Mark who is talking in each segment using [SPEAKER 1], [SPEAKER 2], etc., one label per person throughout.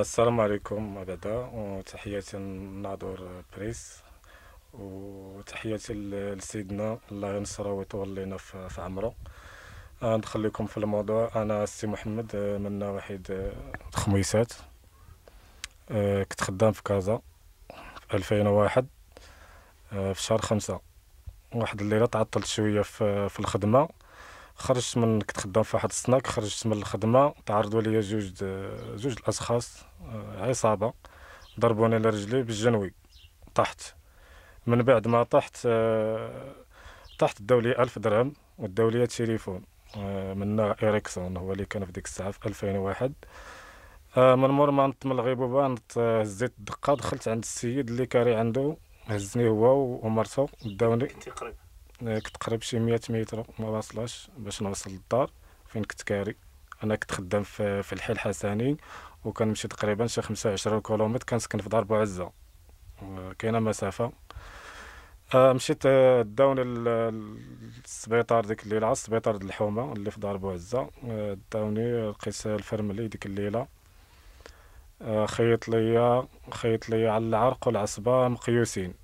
[SPEAKER 1] السلام عليكم بعدا وتحياتي للناظور بريس وتحياتي لسيدنا الله ينصره ويطول في عمره آه، ندخليكم في الموضوع انا سي محمد آه، من واحد آه، خميسات كنت خدام في كازا في 2001 في شهر خمسة واحد الليلة تعطلت شوية في الخدمة خرجت من كنت خدام في واحد السناك خرجت من الخدمه تعرضوا لي جوج جوج الاشخاص آه، عصابه ضربوني على رجلي بالجنوي طحت من بعد ما طحت آه، طحت داو لي درهم والدولية لي تليفون آه، من اريكسون هو اللي كان في ديك الساعه في 2001 من مور ما نط من الغيبوبه نط هزيت الدقه دخلت عند السيد اللي كاري عنده هزني هو ومرته داوني اه، كتقرب شي 100 متر ما واصلاش باش نوصل للدار فين كنت كاري انا كنت خدام في, الحيل الحي الحسني وكنمشي تقريبا شي 25 كيلومتر كنسكن في دار بوعزه كاينه مسافه اه، مشيت داوني للسبيطار ديك الليله على السبيطار ديال الحومه اللي في دار بوعزه اه، داوني لقيت الفرملي ديك الليله خيط ليا خيط ليا على العرق والعصبه مقيوسين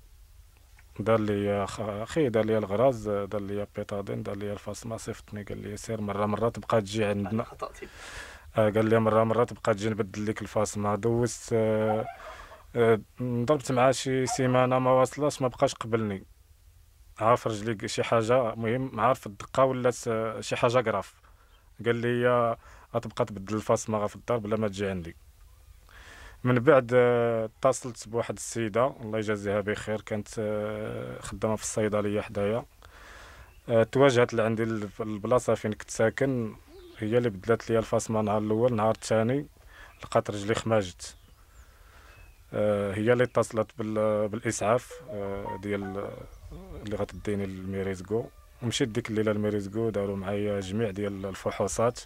[SPEAKER 1] دار لي اخي دار لي الغراز دار لي بيتادين دار لي الفاصمه صيفطني قال لي سير مره مره تبقى تجي عندنا آه، قال لي مره مره تبقى تجي نبدل لك الفاصمه دوزت آه، آه، ضربت معاه شي سيمانه ما واصلاش ما بقاش قبلني عارف رجلي شي حاجه مهم عارف الدقه ولات شي حاجه كراف قال لي غتبقى تبدل الفاصمه في الدار بلا ما تجي عندي من بعد آه، اتصلت بواحد السيده الله يجازيها بخير كانت آه، خدامه في الصيدليه حدايا آه، تواجهت لعندي البلاصه فين كنت ساكن هي اللي بدلت لي الفاصمه نهار الاول نهار الثاني لقات رجلي خماجت هي اللي اتصلت بالاسعاف ديال اللي غتديني للميريزكو مشيت ديك الليله للميريزكو داروا معايا جميع ديال الفحوصات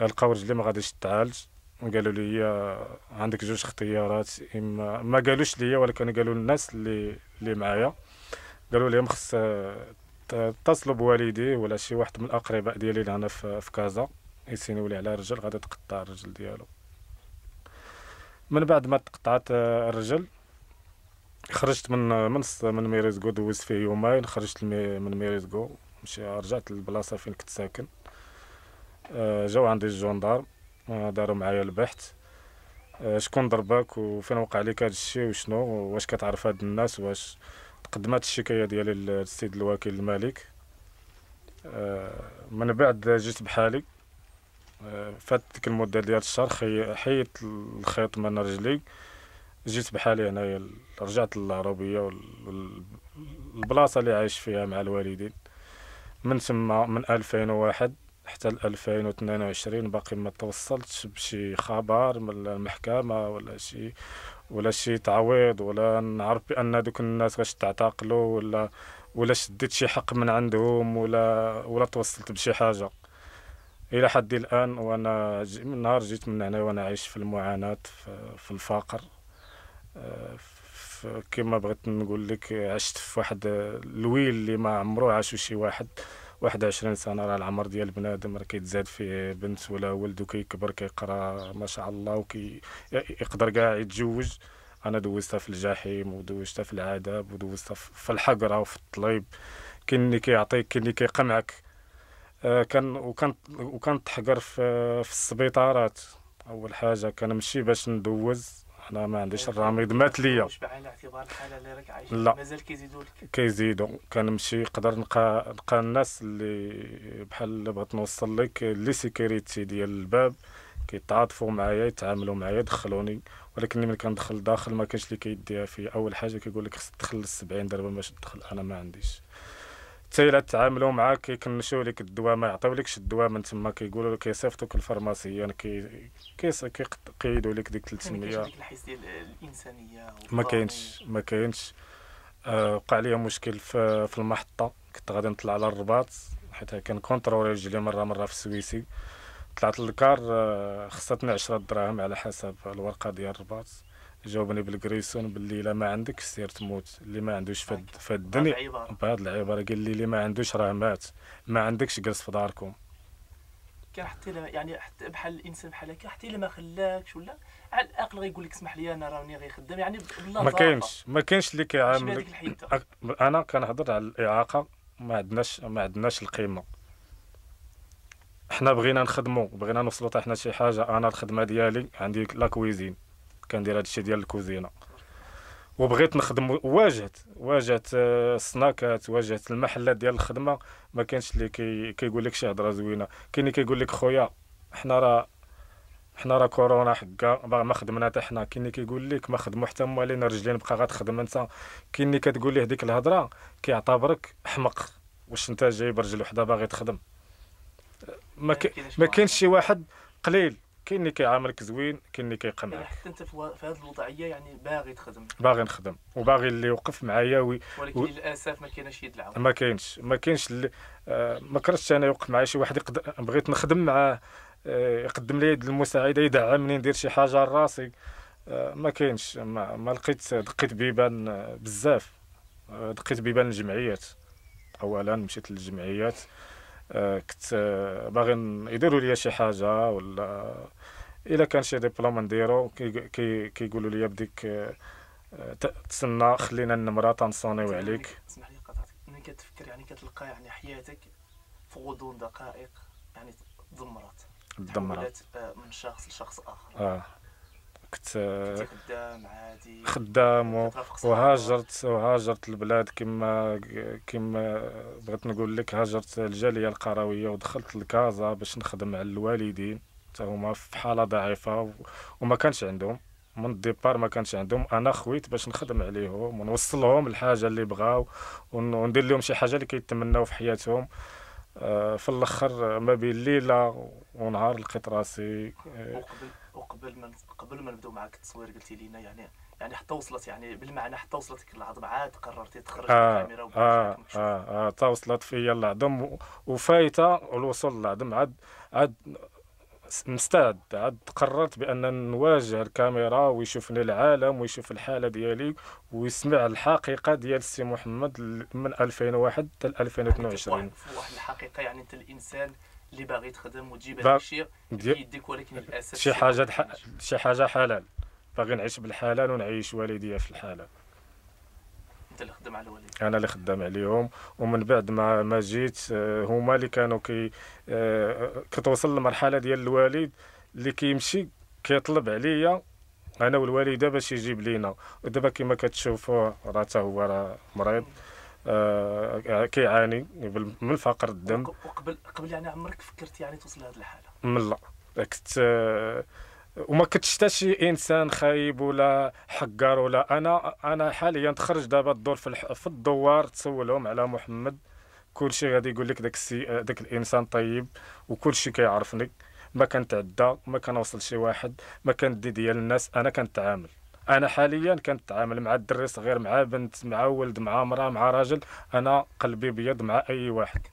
[SPEAKER 1] لقاو رجلي ما غاديش تعالج قالوا لي عندك جوج اختيارات اما ما قالوش لي ولكن قالوا للناس اللي اللي معايا قالوا لي خص اتصلوا بوالدي ولا شي واحد من الاقرباء ديالي اللي هنا في كازا يسيني ولي على رجل غادي تقطع الرجل ديالو من بعد ما تقطعت آه، الرجل خرجت من من من ميريزكو دوزت فيه يومين خرجت من ميريزكو مشي رجعت للبلاصه فين كنت ساكن آه، جاو عندي الجندار داروا معايا البحث آه، شكون ضربك وفين وقع لك هذا الشيء وشنو واش كتعرف هاد الناس واش تقدمات الشكايه ديالي للسيد الوكيل الملك آه، من بعد جيت بحالي آه، فات ديك المده ديال الشهر حيت الخيط من رجلي جيت بحالي هنايا رجعت للعربيه البلاصه اللي عايش فيها مع الوالدين من تما من 2001 حتى 2022 باقي ما توصلتش بشي خبر من المحكمه ولا شي ولا شي تعويض ولا نعرف بان دوك الناس غاش تعتقلوا ولا ولا شديت شي حق من عندهم ولا ولا توصلت بشي حاجه الى حد الان وانا من نهار جيت من هنا وانا عايش في المعاناه في الفقر آه، كما بغيت نقول لك عشت في واحد الويل اللي ما عمرو عاشو شي واحد 21 سنه راه العمر ديال بنادم راه كيتزاد فيه بنت ولا ولد وكيكبر كيقرا ما شاء الله وكي يقدر كاع يتزوج انا دوزتها في الجحيم ودوزتها في العذاب ودوزتها في الحقره وفي الطليب كاين اللي كيعطيك كاين اللي كيقمعك آه، كان وكان وكنتحقر في, في السبيطارات اول حاجه كنمشي باش ندوز حنا ما عنديش الرميد مات ليا بعين الاعتبار الحاله اللي راك عايش لا مازال كيزيدوا لك كيزيدوا كنمشي نقدر نلقى نلقى الناس اللي بحال بغيت نوصل لك لي سيكيريتي ديال الباب كيتعاطفوا معايا يتعاملوا معايا دخلوني ولكن ملي كندخل داخل ما كاينش اللي كيديها في اول حاجه كيقول لك خصك تدخل 70 درهم باش تدخل انا ما عنديش حتى الا تعاملوا معاك كيكنشوا لك الدواء ما يعطيولكش الدواء من تما كيقولوا لك يصيفطوك الفرماسيان يعني كي كيقيدوا لك ديك 300 يعني ديك
[SPEAKER 2] الحس ديال الانسانيه ما كاينش
[SPEAKER 1] ما كاينش آه، وقع لي مشكل في, في المحطه كنت غادي نطلع على الرباط حيت كنكونترولي رجلي مره مره في السويسي طلعت للكار آه، خصتني 10 دراهم على حسب الورقه ديال الرباط جاوبني بالكريسون باللي لا ما عندك سير تموت اللي ما عندوش فد في الدنيا بهاد العباره قال لي اللي ما عندوش راه مات ما عندكش جلس في داركم
[SPEAKER 2] كان حتى يعني حتى بحال الانسان بحال هكا حتى الا ما خلاكش ولا على الاقل غيقول لك اسمح لي انا راني غيخدم يعني بالله ما كاينش
[SPEAKER 1] ما كاينش اللي كيعامل انا كنهضر على الاعاقه ما عندناش ما عندناش القيمه حنا بغينا نخدمو بغينا نوصلو حتى حنا شي حاجه انا الخدمه ديالي عندي لا كويزين كندير هادشي ديال الكوزينه وبغيت نخدم واجهت واجهت آه، السناكات واجهت المحلات ديال الخدمه ما كانش اللي كي كيقول لك شي هضره زوينه كاين اللي كيقول لك خويا حنا راه حنا راه كورونا حقا ما خدمنا حتى حنا كاين اللي كيقول لك ما خدموا حتى هما لينا رجلين بقى غتخدم انت كاين اللي كتقول ليه ديك الهضره كيعتبرك حمق واش انت جاي برجل وحده باغي تخدم ما, ك... ما كاينش شي واحد قليل كاين اللي كيعاملك زوين كاين اللي كيقنعك يعني حتى
[SPEAKER 2] انت في, هذه الوضعيه يعني باغي تخدم
[SPEAKER 1] باغي نخدم وباغي اللي يوقف معايا وي... ولكن و... للاسف
[SPEAKER 2] ما كاينش يد العون ما
[SPEAKER 1] كاينش ما كاينش اللي... آه، ما كرهتش انا يوقف معايا شي واحد يقد... بغيت نخدم معاه آه، يقدم لي يد المساعده يدعمني ندير شي حاجه لراسي آه، ما كاينش ما... ما لقيت دقيت بيبان بزاف دقيت بيبان الجمعيات اولا مشيت للجمعيات آه، كنت آه، باغي يديروا لي شي حاجه ولا الا كان شي ديبلوم نديرو كيقولوا كي لي بديك آه، تسنى خلينا النمره تنصونيو عليك
[SPEAKER 2] اسمح لي قطعتك انا يعني كتفكر يعني كتلقى يعني حياتك في غضون دقائق يعني تدمرت تدمرت من شخص لشخص اخر
[SPEAKER 1] آه. كنت
[SPEAKER 2] خدام آه، عادي
[SPEAKER 1] خدام وهاجرت وهاجرت البلاد كما كما بغيت نقول لك هاجرت الجاليه القرويه ودخلت لكازا باش نخدم على الوالدين حتى هما في حاله ضعيفه وما كانش عندهم من الديبار ما كانش عندهم انا خويت باش نخدم عليهم ونوصلهم الحاجه اللي بغاو وندير لهم شي حاجه اللي كيتمناو في حياتهم آه، في الاخر ما بين ليله ونهار لقيت راسي آه،
[SPEAKER 2] قبل ما قبل ما نبداو معك التصوير قلتي لينا يعني يعني حتى وصلت يعني بالمعنى حتى وصلت العظم عاد قررتي تخرج آه الكاميرا آه،,
[SPEAKER 1] اه اه آه, آه وصلت فيا العظم وفايته الوصول للعظم عاد عاد مستعد عاد قررت بان نواجه الكاميرا ويشوفني العالم ويشوف الحاله ديالي ويسمع الحقيقه ديال السي محمد من 2001 حتى 2022
[SPEAKER 2] واحد الحقيقه يعني انت الانسان اللي باغي تخدم وتجيب هذا الشيء يديك ولكن للاسف شي حاجه
[SPEAKER 1] دح... شي حاجه حلال باغي نعيش بالحلال ونعيش والديا في الحلال انت اللي خدام على والديك انا اللي خدام عليهم ومن بعد ما ما جيت آه، هما اللي كانوا كي آه، كتوصل للمرحله ديال الوالد اللي كيمشي كيطلب عليا انا والوالده باش يجيب لينا ودابا كما كتشوفوا راه حتى هو راه مريض آه كيعاني من فقر الدم
[SPEAKER 2] وقبل قبل يعني عمرك فكرت يعني توصل لهذه الحاله
[SPEAKER 1] من لا كنت آه وما كنتش حتى شي انسان خايب ولا حقار ولا انا انا حاليا تخرج دابا الدور في, في الدوار تسولهم على محمد كلشي غادي يقول لك داك السي آه، داك الانسان طيب وكلشي كيعرفني ما كنتعدى ما كنوصل شي واحد ما كندي ديال الناس انا كنتعامل انا حاليا كنتعامل مع الدري صغير مع بنت مع ولد مع امراه مع راجل انا قلبي بيض مع اي واحد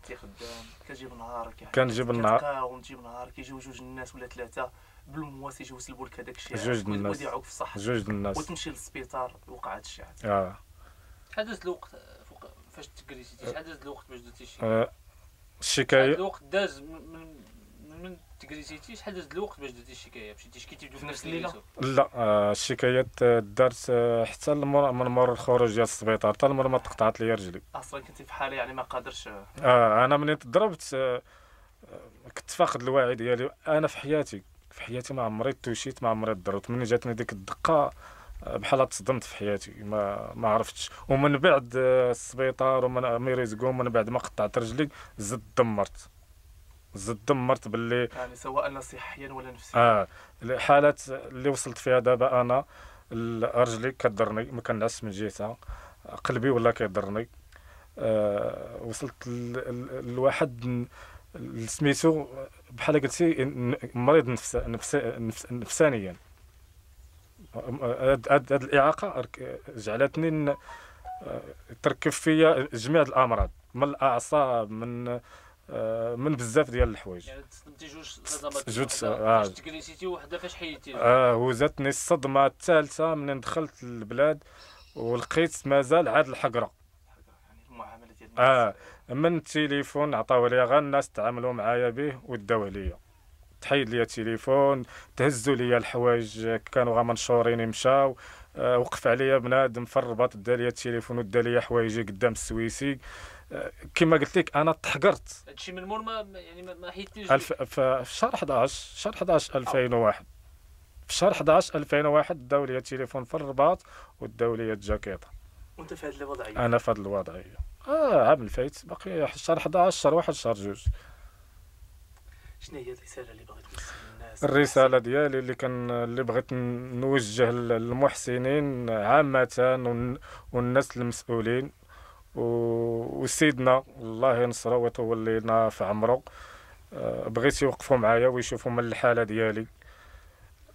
[SPEAKER 2] كتجيب نهارك يعني. كنجيب النهار ونجيب تجيب نهارك يجيو جوج الناس ولا ثلاثه بالمواس يجيو يسلبوا لك هذاك الشيء جوج الناس ويضيعوك في صحتك جوج الناس وتمشي للسبيطار وقع هذا الشيء اه حدث الوقت فوق فاش تكريتي حدث الوقت باش درتي شي آه. الشكايه الوقت داز من من تكريتي شحال داز الوقت باش درتي الشكايه مشيتي شكيتي في نفس الليله
[SPEAKER 1] لا آه، الشكايات آه، دارت آه، حتى من مر الخروج ديال السبيطار حتى المره ما تقطعت لي رجلي
[SPEAKER 2] اصلا كنتي في حاله يعني ما قادرش
[SPEAKER 1] اه انا ملي تضربت كنت فاقد الوعي ديالي انا في حياتي في حياتي ما عمري توشيت ما عمري ضربت ملي جاتني ديك الدقه بحال تصدمت في حياتي ما ما عرفتش ومن بعد السبيطار ومن ميريزكو ومن بعد ما قطعت رجلي زدت دمرت زد دمرت باللي
[SPEAKER 2] يعني سواء صحيا ولا نفسيا اه
[SPEAKER 1] الحالات اللي وصلت فيها دابا انا رجلي كضرني ما كنعس من جهتها قلبي ولا كيضرني آه وصلت لواحد سميتو بحال قلتي مريض نفس نفس نفس نفسانيا هاد هاد الاعاقه جعلتني آه، تركب فيا جميع الامراض من الاعصاب من آه، من بزاف ديال الحوايج يعني تصدمتي جوج صدمات جوج فاش آه.
[SPEAKER 2] تكريسيتي وحده فاش اه
[SPEAKER 1] وزاتني الصدمه الثالثه منين دخلت للبلاد ولقيت مازال عاد الحقره يعني المعامله ديال اه من التليفون عطاو لي غير الناس تعاملوا معايا به وداو عليا تحيد لي التليفون تهزوا لي الحوايج كانوا غا منشورين مشاو آه وقف عليا بنادم في الرباط دا لي التليفون ودا لي حوايجي قدام السويسي كما قلت لك انا تحقرت
[SPEAKER 2] هادشي من مور ما يعني ما حيدتوش الف...
[SPEAKER 1] في شهر 11 شهر 11 2001 في شهر 11 2001 داو لي التليفون في الرباط وداو لي الجاكيطه
[SPEAKER 2] وانت في هذه الوضعيه انا
[SPEAKER 1] في هذه الوضعيه اه عام الفايت باقي شهر 11 شهر 1 شهر 2
[SPEAKER 2] شنو هي الرساله اللي بغيت توصل
[SPEAKER 1] للناس الرساله ديالي اللي كان اللي بغيت نوجه للمحسنين عامه والناس المسؤولين وسيدنا الله ينصره ويطول لنا في عمره آه، بغيت يوقفوا معايا ويشوفوا من الحاله ديالي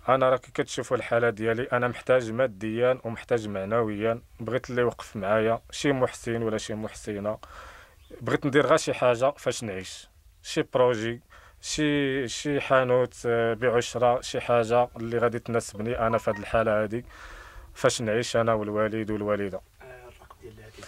[SPEAKER 1] انا راك كتشوفوا الحاله ديالي انا محتاج ماديا ومحتاج معنويا بغيت اللي يوقف معايا شي محسن ولا شي محسنه بغيت ندير غير شي حاجه فاش نعيش شي بروجي شي شي حانوت آه، بعشره شي حاجه اللي غادي تناسبني انا في هذه الحاله هذه فاش نعيش انا والوالد والوالده